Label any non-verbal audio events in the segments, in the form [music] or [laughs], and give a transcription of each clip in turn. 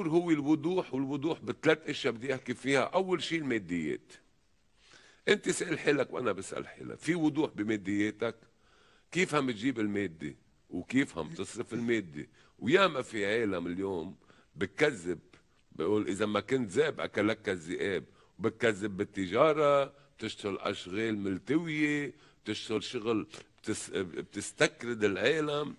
النور هو الوضوح والوضوح بثلاث اشياء بدي احكي فيها اول شيء الماديات انت سأل حالك وانا بسال حالك في وضوح بمادياتك كيف هم تجيب الماده وكيف هم تصرف الماده وياما في عالم اليوم بكذب بقول اذا ما كنت ذئب اكلك الذئاب بتكذب بالتجاره بتشتغل اشغال ملتويه بتشتغل شغل بتس... بتستكرد العالم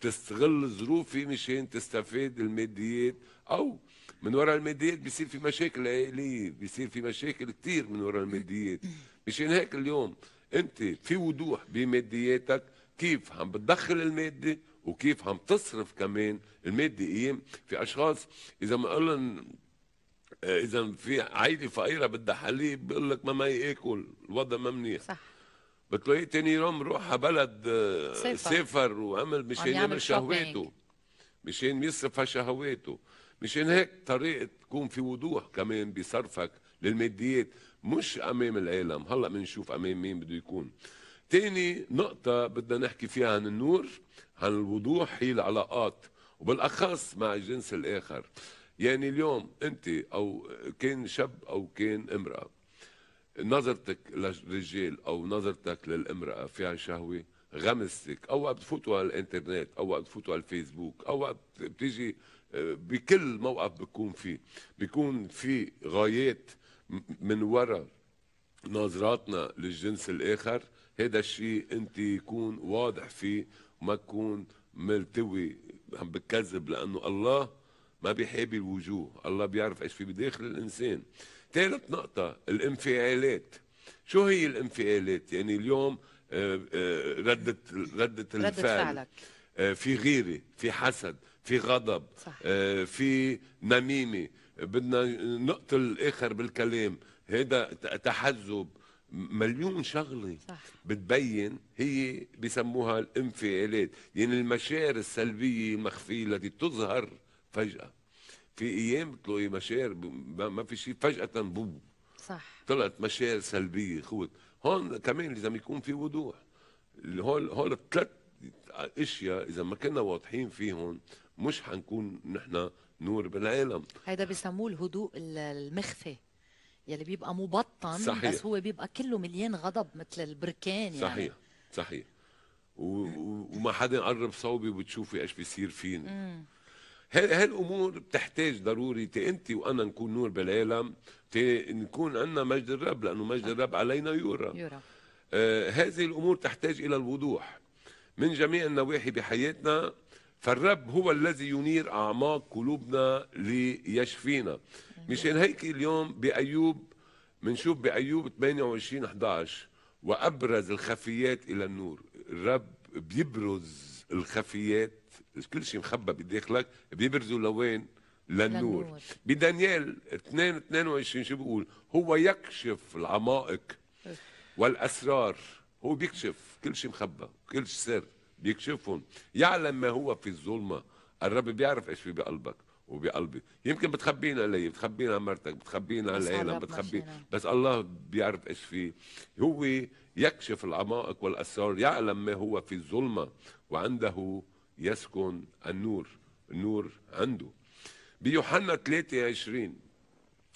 تستغل ظروفي مشان تستفاد الماديات او من وراء الماديات بيصير في مشاكل عائليه بيصير في مشاكل كثير من وراء الماديات مشان هيك اليوم انت في وضوح بمادياتك كيف عم بتدخل الماده وكيف عم تصرف كمان الماده ايام في اشخاص اذا ما قلن اذا في عائله فقيره بدها حليب بقول لك ما ما ياكل الوضع ما منيح صح بتلاقيه تاني يوم روح على بلد آه، سافر وعمل مشان يعمل شهواته مشان يصرف على شهواته مشان هيك طريقه تكون في وضوح كمان بصرفك للماديات مش امام العالم هلا بنشوف امام مين بده يكون تاني نقطة بدنا نحكي فيها عن النور عن الوضوح هي العلاقات وبالأخص مع الجنس الآخر يعني اليوم أنت أو كان شاب أو كان امرأة نظرتك للرجال او نظرتك للامراه فيها شهوه غمستك او وقت بتفوتوا على الانترنت او وقت بتفوتوا على الفيسبوك او وقت بتيجي آه، بكل موقف بكون فيه بيكون في غايات من وراء نظراتنا للجنس الاخر هذا الشيء انت يكون واضح فيه وما تكون ملتوي عم بتكذب لانه الله ما بيحابي الوجوه الله بيعرف ايش في بداخل الانسان ثالث نقطة الانفعالات شو هي الانفعالات يعني اليوم آه، آه، ردة ردة الفعل آه، في غيرة في حسد في غضب صح. في نميمة بدنا نقتل الآخر بالكلام هذا تحزب مليون شغلة صح. بتبين هي بسموها الانفعالات يعني المشاعر السلبية المخفية التي تظهر فجاه في ايام بتلاقي مشاعر ما في شيء فجاه بوم صح طلعت مشاعر سلبيه خوت هون كمان لازم يكون في وضوح هول هول الثلاث اشياء اذا ما كنا واضحين فيهم مش حنكون نحن نور بالعالم هيدا بيسموه الهدوء المخفي يلي بيبقى مبطن صحيح. بس هو بيبقى كله مليان غضب مثل البركان يعني صحيح صحيح وما حدا يقرب صوبي وبتشوفي ايش بيصير فيني هالامور بتحتاج ضروري تي انت وانا نكون نور بالعالم تي نكون عندنا مجد الرب لانه مجد الرب علينا يورى يورى آه هذه الامور تحتاج الى الوضوح من جميع النواحي بحياتنا فالرب هو الذي ينير اعماق قلوبنا ليشفينا مشان هيك اليوم بايوب بنشوف بايوب 28 11 وابرز الخفيات الى النور الرب بيبرز الخفيات كل شيء مخبى بداخلك بيبرزوا لوين؟ للنور, للنور. بدانيال 2 22 شو بيقول؟ هو يكشف العمائق والاسرار هو بيكشف كل شيء مخبى كل شيء سر بيكشفهم يعلم ما هو في الظلمه الرب بيعرف ايش في بقلبك وبقلبي يمكن بتخبينا علي بتخبينا مرتك بتخبينا العالم بتخبينا بس الله بيعرف ايش في هو يكشف العمائق والاسرار يعلم ما هو في الظلمه وعنده يسكن النور النور عنده بيوحنا 23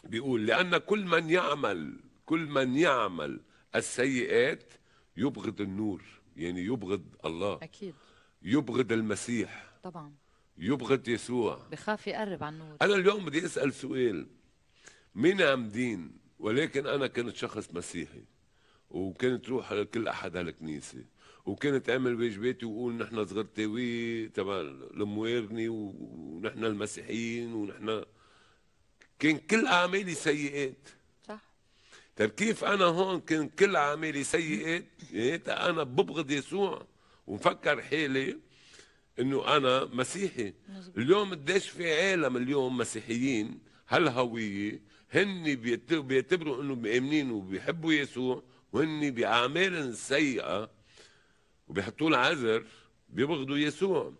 بيقول لأن كل من يعمل كل من يعمل السيئات يبغض النور يعني يبغض الله أكيد يبغض المسيح طبعا يبغض يسوع بخاف يقرب على النور أنا اليوم بدي أسأل سؤال مين عمدين ولكن أنا كنت شخص مسيحي وكانت تروح كل احد على الكنيسه وكانت تعمل واجباتي وقول نحن تاوي تبع الموارني ونحن المسيحيين ونحن كان كل اعمالي سيئات صح طيب كيف انا هون كان كل اعمالي سيئات يعني انا ببغض يسوع ومفكر حالي انه انا مسيحي اليوم قديش في عالم اليوم مسيحيين هالهويه هن بيعتبروا انه مؤمنين وبيحبوا يسوع وهن بأعمال سيئة وبيحطوا له عذر بيبغضوا يسوع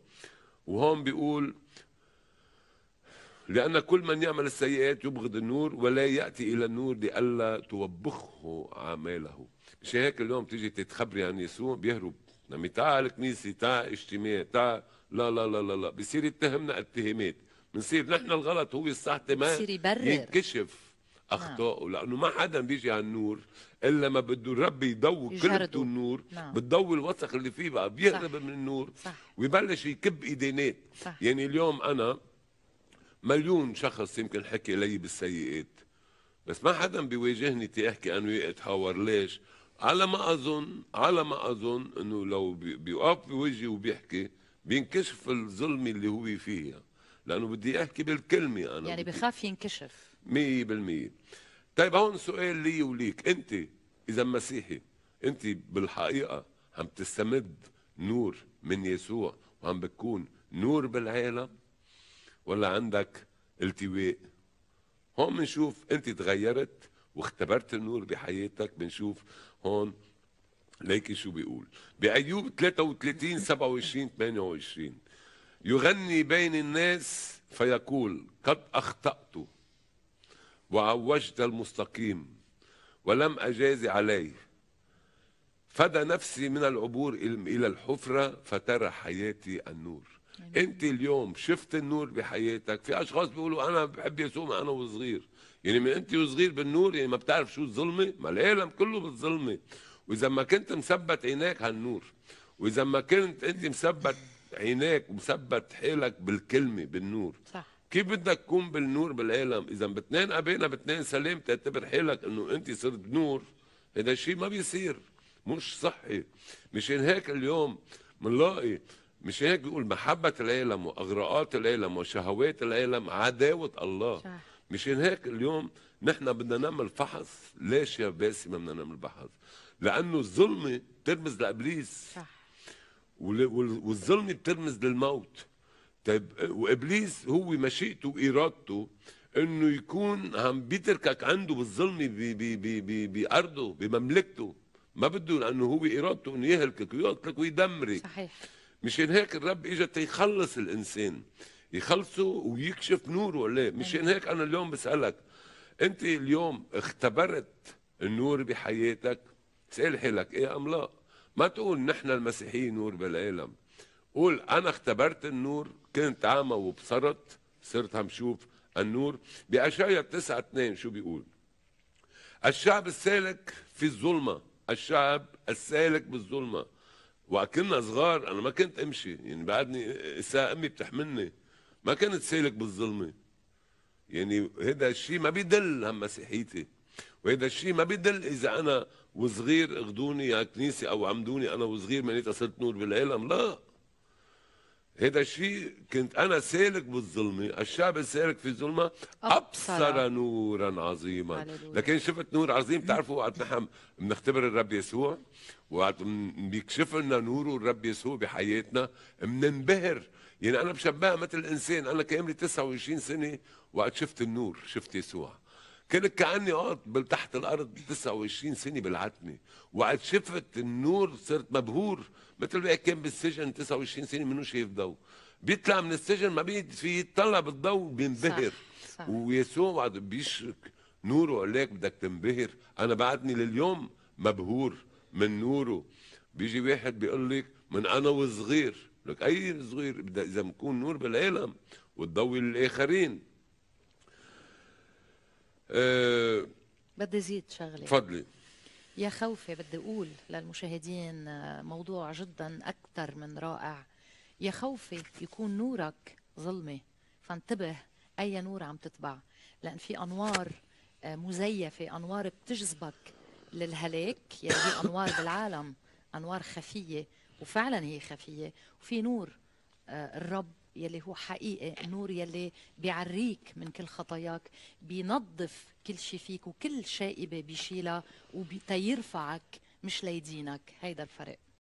وهون بيقول لأن كل من يعمل السيئات يبغض النور ولا يأتي إلى النور لئلا توبخه أعماله مش هيك اليوم تيجي تتخبري عن يسوع بيهرب لما تعا الكنيسة تعا اجتماع تعا لا لا لا لا لا بصير يتهمنا اتهامات بنصير نحن الغلط هو الصح تمام بصير يبرر ينكشف نعم. اخطائه لانه ما حدا بيجي على النور الا ما بده الرب يضوي كلبته النور نعم. بتضوي الوسخ اللي فيه بقى بيهرب صح. من النور صح. ويبلش يكب ايدينات صح. يعني اليوم انا مليون شخص يمكن حكي لي بالسيئات بس ما حدا بيواجهني تيحكي انه يتهور ليش على ما اظن على ما اظن انه لو بيوقف بوجهي وبيحكي بينكشف الظلم اللي هو فيها لانه بدي احكي بالكلمه انا يعني بخاف ينكشف 100% طيب هون سؤال لي وليك انت اذا مسيحي انت بالحقيقه عم تستمد نور من يسوع وعم بتكون نور بالعالم ولا عندك التواء هون بنشوف انت تغيرت واختبرت النور بحياتك بنشوف هون ليكي شو بيقول بأيوب 33 27 28 يغني بين الناس فيقول قد أخطأت وعوجت المستقيم ولم أجاز عليه فدى نفسي من العبور إلى الحفرة فترى حياتي النور يعني انت اليوم شفت النور بحياتك في اشخاص بيقولوا انا بحب يسوع من انا وصغير يعني من انت وصغير بالنور يعني ما بتعرف شو الظلمه ما العالم كله بالظلمه واذا ما كنت مثبت عينيك هالنور واذا ما كنت انت مثبت عينيك ومثبت حالك بالكلمه بالنور صح كيف بدك تكون بالنور بالعالم اذا بتنين ابائنا بتنين سلام تعتبر حالك انه انت صرت نور هذا الشيء ما بيصير مش صحي مشان هيك اليوم منلاقي مش هيك بيقول محبة العالم وأغراءات العالم وشهوات العالم عداوة الله صح. مشان هيك اليوم نحن بدنا نعمل فحص ليش يا ما بدنا نعمل فحص لأنه الظلمة بترمز لإبليس صح والظلمة بترمز للموت طيب وابليس هو مشيئته وارادته انه يكون عم بيتركك عنده بالظلم بارضه بمملكته ما بده لانه هو ارادته انه يهلكك ويقتلك ويدمرك صحيح مشان هيك الرب اجى تيخلص الانسان يخلصه ويكشف نوره ليه مشان هيك انا اليوم بسالك انت اليوم اختبرت النور بحياتك سال حالك ايه ام لا ما تقول نحن المسيحيين نور بالعالم قول أنا اختبرت النور كنت أعمى وبصرت صرت عم شوف النور بأشعية 9 2 شو بيقول الشعب السالك في الظلمة الشعب السالك بالظلمة وكنا صغار أنا ما كنت أمشي يعني بعدني ساعة أمي بتحملني ما كنت سالك بالظلمة يعني هذا الشيء ما بيدل هم مسيحيتي وهذا الشيء ما بيدل إذا أنا وصغير اخذوني على كنيسة أو عمدوني أنا وصغير معناتها صرت نور بالعالم لا هذا الشيء كنت انا سالك بالظلمه، الشعب السالك في الظلمه ابصر نورا عظيما، لكن شفت نور عظيم بتعرفوا وقت نحن بنختبر الرب يسوع وقت بيكشف لنا نوره الرب يسوع بحياتنا بننبهر، يعني انا بشبهها مثل الانسان، انا كان عمري 29 سنه وقت شفت النور، شفت يسوع. كانت كاني اه تحت الارض 29 سنه بالعتمه وقعد شفت النور صرت مبهور مثل ما كان بالسجن 29 سنه منو شايف ضوء بيطلع من السجن ما بيد في يطلع بالضوء بينبهر صح. صح. ويسوع بعد بيشرك نوره قال لك بدك تنبهر انا بعدني لليوم مبهور من نوره بيجي واحد بيقول لك من انا وصغير لك اي صغير اذا بكون نور بالعالم وتضوي للاخرين أه، بدي زيد شغله تفضلي يا خوفي بدي اقول للمشاهدين موضوع جدا اكثر من رائع يا خوفي يكون نورك ظلمه فانتبه اي نور عم تتبع لان في انوار آه، مزيفه انوار بتجذبك للهلاك يعني في انوار [laughs] بالعالم انوار خفيه وفعلا هي خفيه وفي نور آه، الرب يلي هو حقيقي النور يلي بيعريك من كل خطاياك بينظف كل شيء فيك وكل شائبة بيشيلها وبيرفعك مش ليدينك هيدا الفرق